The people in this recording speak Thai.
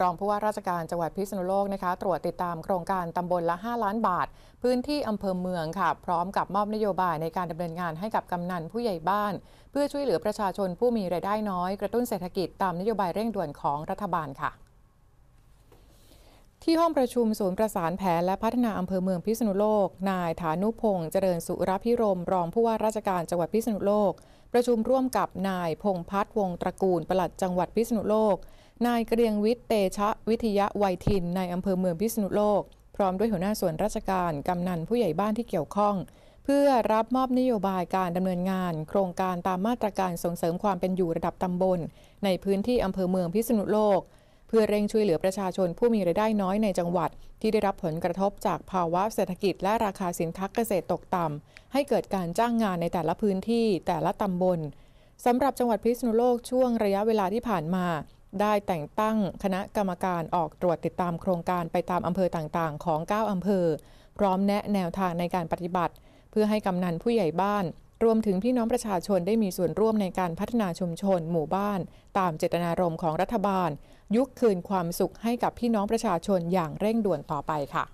รองผู้ว่าราชการจังหวัดพิษณุโลกนะคะ ตรวจติดตามโครงการตำบลละ 5 ล้านบาท พื้นที่อำเภอเมืองค่ะ พร้อมกับมอบนโยบายในการดำเนินงานให้กับกำนันผู้ใหญ่บ้าน เพื่อช่วยเหลือประชาชนผู้มีรายได้น้อย กระตุ้นเศรษฐกิจตามนโยบายเร่งด่วนของรัฐบาลค่ะ ที่ห้องประชุมศูนย์ประสานแผนและพัฒนาอำเภอเมืองพิษณุโลก นายฐานุพงษ์เจริญสุรพิรม รองผู้ว่าราชการจังหวัดพิษณุโลก ประชุมร่วมกับนายพงพัฒน์วงตระกูลปลัดจังหวัดพิษณุโลกนายเกรียงวิทย์เตชะวิทยะวัยทิน ในอำเภอเมืองพิษณุโลก พร้อมด้วยหัวหน้าส่วนราชการ กำนันผู้ใหญ่บ้านที่เกี่ยวข้อง เพื่อรับมอบนโยบายการดำเนินงาน โครงการตามมาตรการส่งเสริมความเป็นอยู่ระดับตำบล ในพื้นที่อำเภอเมืองพิษณุโลก เพื่อเร่งช่วยเหลือประชาชนผู้มีรายได้น้อยในจังหวัดที่ได้รับผลกระทบจากภาวะเศรษฐกิจ และราคาสินค้าเกษตรตกต่ำให้เกิดการจ้างงานในแต่ละพื้นที่แต่ละตำบลสำหรับจังหวัดพิษณุโลกช่วงระยะเวลาที่ผ่านมาได้แต่งตั้งคณะกรรมการออกตรวจติดตามโครงการไปตามอำเภอต่างๆของ 9 อำเภอ พร้อมแนะแนวทางในการปฏิบัติ เพื่อให้กำนันผู้ใหญ่บ้าน รวมถึงพี่น้องประชาชนได้มีส่วนร่วมในการพัฒนาชุมชนหมู่บ้าน ตามเจตนารมณ์ของรัฐบาล ยุคคืนความสุขให้กับพี่น้องประชาชนอย่างเร่งด่วนต่อไปค่ะ